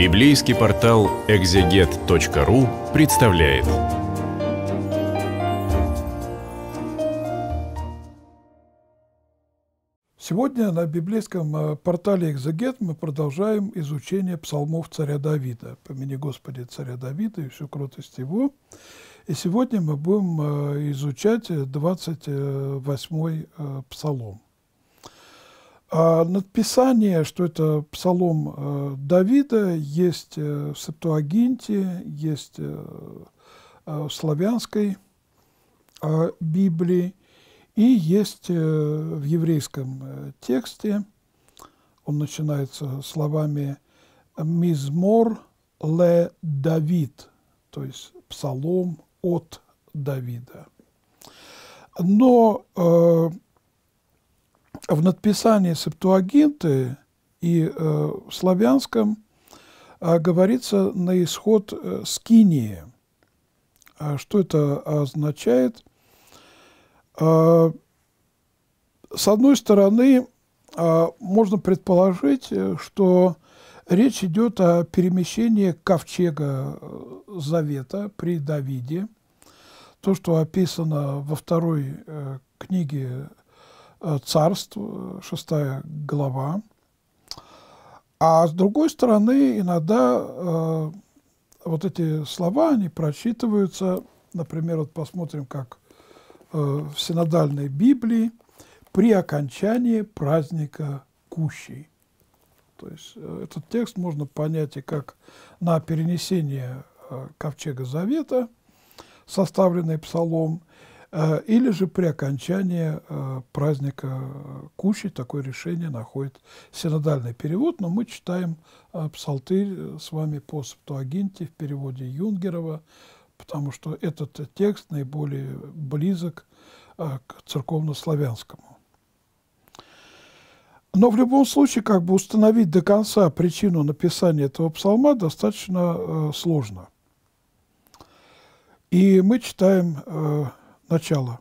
Библейский портал экзегет.ру представляет. Сегодня на библейском э, портале «Экзегет» мы продолжаем изучение псалмов царя Давида. «Помяни Господи царя Давида и всю кротость его». И сегодня мы будем э, изучать 28-й э, псалом. А надписание, что это псалом э, Давида, есть э, в Септуагинте, есть э, в славянской Библии и есть в еврейском тексте. Он начинается словами «Мизмор ле Давид», то есть «Псалом от Давида». Но в надписании Септуагинты и э, в славянском э, говорится на исход э, Скинии. А что это означает? Э, с одной стороны, э, можно предположить, э, что речь идет о перемещении ковчега э, Завета при Давиде, то, что описано во второй э, книге Э, царств, э, шестая глава. А с другой стороны, иногда э, вот эти слова, они прочитываются, например, вот посмотрим, как э, в синодальной Библии, при окончании праздника Кущей. То есть э, этот текст можно понять и как на перенесение э, Ковчега Завета, составленный псалом, Э, или же при окончании э, праздника э, Кущи такое решение находит синодальный перевод, но мы читаем псалтырь с вами по Септуагинте в переводе Юнгерова, потому что этот текст наиболее близок к церковнославянскому. Но в любом случае, как бы установить до конца причину написания этого псалма достаточно э, сложно. И мы читаем начало.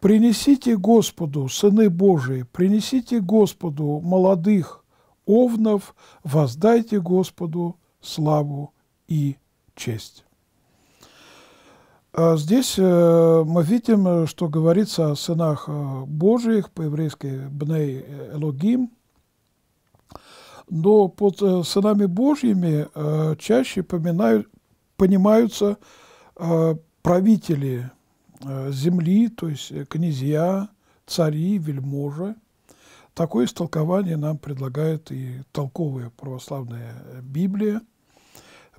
«Принесите Господу, сыны Божии, принесите Господу молодых овнов, воздайте Господу славу и честь». А здесь э, мы видим, что говорится о сынах э, Божьих, по-еврейски «бней элогим», но под э, сынами Божьими чаще понимаются правители Э, земли, то есть э, князья, цари, вельможи. Такое истолкование нам предлагает и толковая православная э, Библия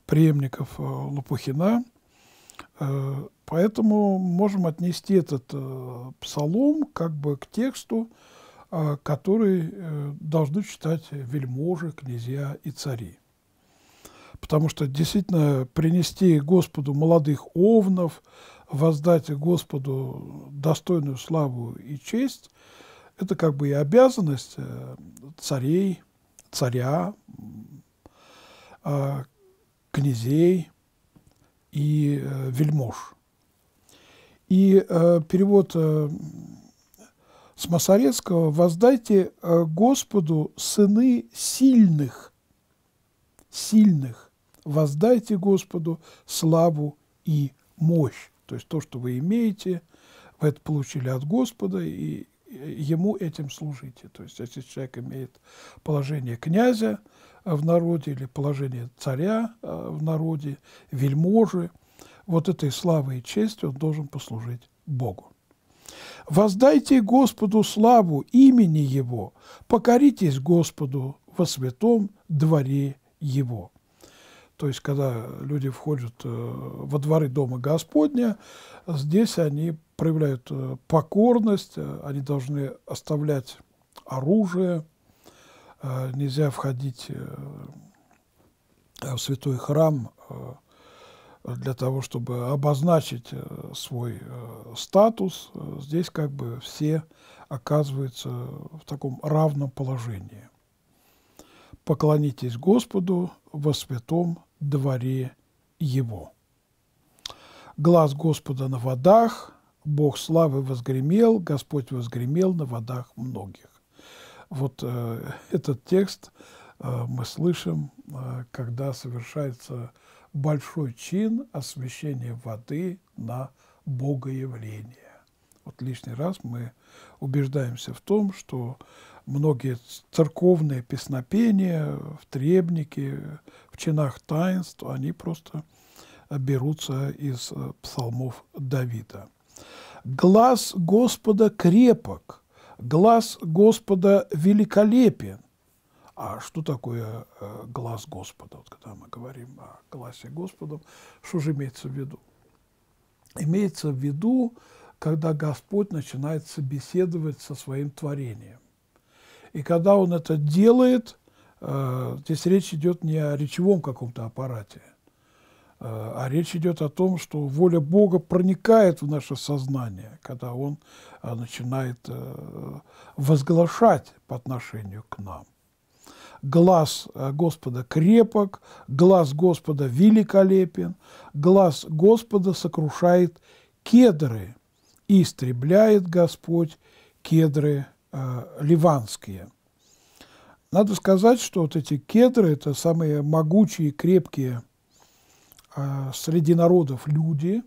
преемников Лопухина. Поэтому можем отнести этот псалом как бы к тексту, который должны читать вельможи, князья и цари. Потому что действительно принести Господу молодых овнов, воздать Господу достойную славу и честь, это как бы и обязанность э, царей, царя, а, князей и э, вельмож. И э, перевод с Масорецкого «Воздайте Господу сыны сильных, сильных, воздайте Господу славу и мощь». То есть то, что вы имеете, вы это получили от Господа, и ему этим служите. То есть если человек имеет положение князя э, в народе или положение царя э, в народе, вельможи, вот этой славой и честью он должен послужить Богу. «Воздайте Господу славу имени Его, покоритесь Господу во святом дворе Его» то есть когда люди входят э, во дворы Дома Господня, здесь они проявляют э, покорность, э, они должны оставлять оружие, нельзя входить в святой храм для того, чтобы обозначить свой статус. Здесь как бы все оказываются в таком равном положении. «Поклонитесь Господу во святом дворе его. Глаз Господа на водах, Бог славы возгремел, Господь возгремел на водах многих. Вот э, этот текст э, мы слышим, э, когда совершается большой чин освящения воды на богоявление. Вот лишний раз мы убеждаемся в том, что многие церковные песнопения в требнике, в чинах таинств, они просто берутся из э, псалмов Давида. «Глаз Господа крепок, глаз Господа великолепен». А что такое э, глаз Господа? Вот когда мы говорим о глазе Господа, что же имеется в виду? Имеется в виду, когда Господь начинает собеседовать со своим творением. И когда он это делает, э, здесь речь идет не о речевом каком-то аппарате, э, а речь идет о том, что воля Бога проникает в наше сознание, когда он э, начинает э, возглашать по отношению к нам. Глаз э, Господа крепок, глаз Господа великолепен, глаз Господа сокрушает кедры, и истребляет Господь кедры Э, ливанские. Надо сказать, что вот эти кедры – это самые могучие, крепкие э, среди народов люди.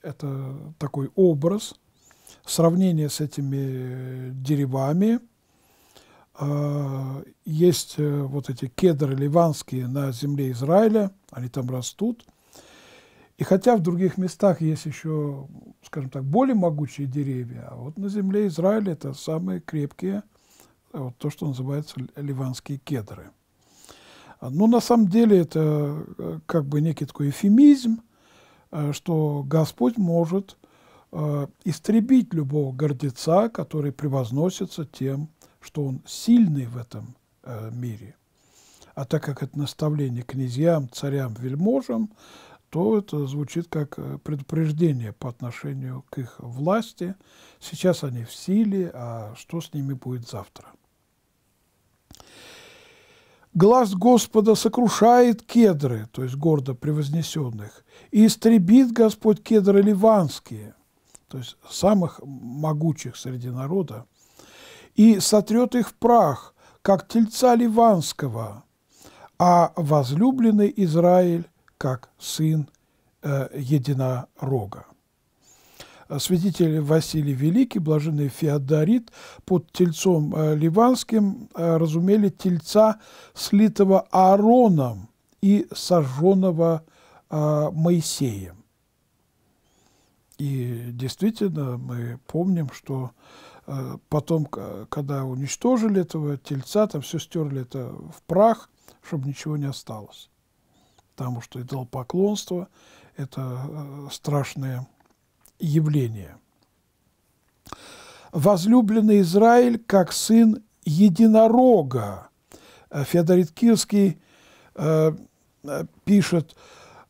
Это такой образ. Сравнение с этими деревами. Э, есть вот эти кедры ливанские на земле Израиля, они там растут – и хотя в других местах есть еще, скажем так, более могучие деревья, а вот на земле Израиля это самые крепкие, вот то, что называется ливанские кедры. А, Но ну, на самом деле это э, как бы некий такой эфемизм, э, что Господь может э, истребить любого гордеца, который превозносится тем, что он сильный в этом мире. А так как это наставление князьям, царям, вельможам, что это звучит как э, предупреждение по отношению к их власти. Сейчас они в силе, а что с ними будет завтра? Глаз Господа сокрушает кедры, то есть гордо превознесенных, и истребит Господь кедры ливанские, то есть самых могучих среди народа, и сотрет их в прах, как тельца ливанского, а возлюбленный Израиль как сын э, единорога. Э, Святитель Василий Великий, блаженный Феодорит, под тельцом э, ливанским разумели тельца, слитого Аароном и сожженного э, Моисеем. И действительно, мы помним, что потом, когда уничтожили этого тельца, там все стерли это в прах, чтобы ничего не осталось потому что идолопоклонство – это э, страшное явление. «Возлюбленный Израиль, как сын единорога». Э, Феодорит Кирский э, э пишет,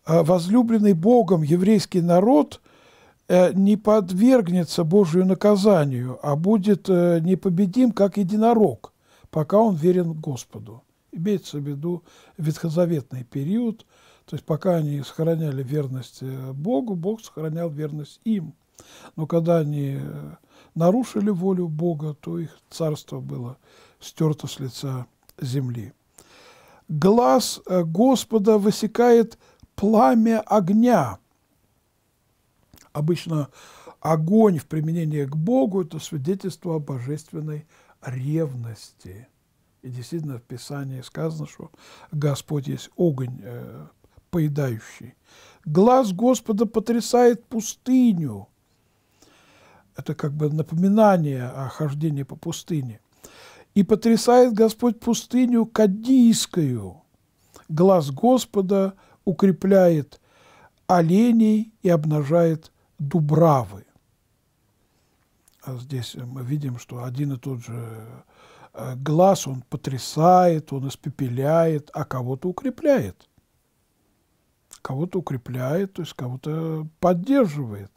«Возлюбленный Богом еврейский народ не подвергнется Божию наказанию, а будет непобедим, как единорог, пока он верен Господу». Имеется в виду ветхозаветный период – то есть пока они сохраняли верность э, Богу, Бог сохранял верность им. Но когда они э, нарушили волю Бога, то их царство было стерто с лица земли. Глаз э, Господа высекает пламя огня. Обычно огонь в применении к Богу – это свидетельство о божественной ревности. И действительно в Писании сказано, что Господь есть огонь, поедающий. Глаз Господа потрясает пустыню. Это как бы напоминание о хождении по пустыне. И потрясает Господь пустыню кадийскую. Глаз Господа укрепляет оленей и обнажает дубравы. А здесь мы видим, что один и тот же э, глаз, он потрясает, он испепеляет, а кого-то укрепляет кого-то укрепляет, то есть кого-то поддерживает.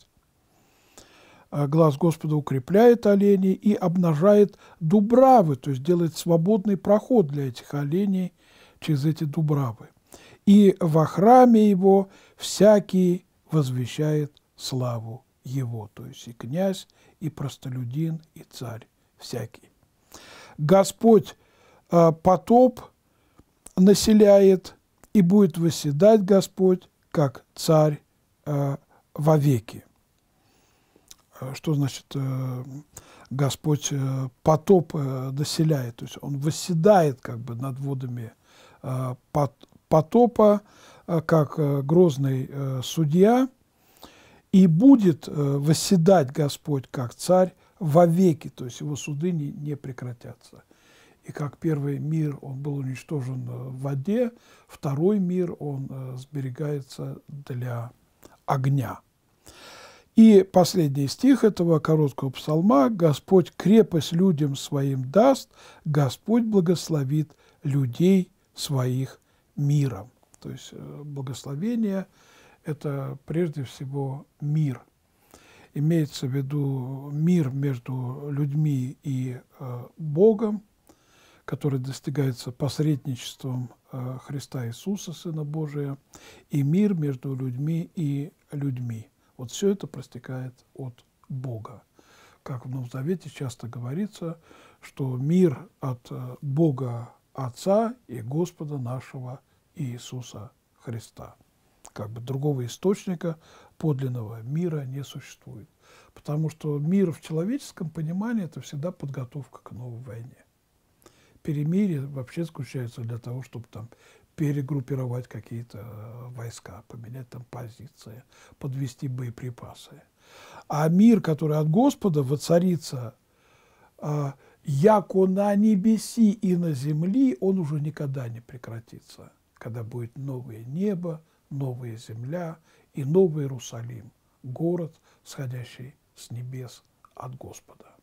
А глаз Господа укрепляет оленей и обнажает дубравы, то есть делает свободный проход для этих оленей через эти дубравы. И во храме его всякий возвещает славу его, то есть и князь, и простолюдин, и царь, всякий. Господь а, потоп населяет – и будет восседать Господь, как царь э, вовеки. Э, что значит э, Господь э, потоп э, доселяет? То есть он восседает как бы над водами э, пот, потопа, э, как э, грозный э, судья, и будет э, восседать Господь, как царь, вовеки, то есть его суды не, не прекратятся и как первый мир он был уничтожен э, в воде, второй мир он э, сберегается для огня. И последний стих этого короткого псалма «Господь крепость людям своим даст, Господь благословит людей своих миром». То есть э, благословение – это прежде всего мир. Имеется в виду мир между людьми и Богом – который достигается посредничеством э, Христа Иисуса, Сына Божия, и мир между людьми и людьми. Вот все это простекает от Бога. Как в Новом Завете часто говорится, что мир от э, Бога Отца и Господа нашего Иисуса Христа. Как бы другого источника подлинного мира не существует. Потому что мир в человеческом понимании – это всегда подготовка к новой войне перемирие вообще скучается для того, чтобы там перегруппировать какие-то э, войска, поменять там позиции, подвести боеприпасы. А мир, который от Господа воцарится, а, яко на небеси и на земли, он уже никогда не прекратится, когда будет новое небо, новая земля и новый Иерусалим, город, сходящий с небес от Господа.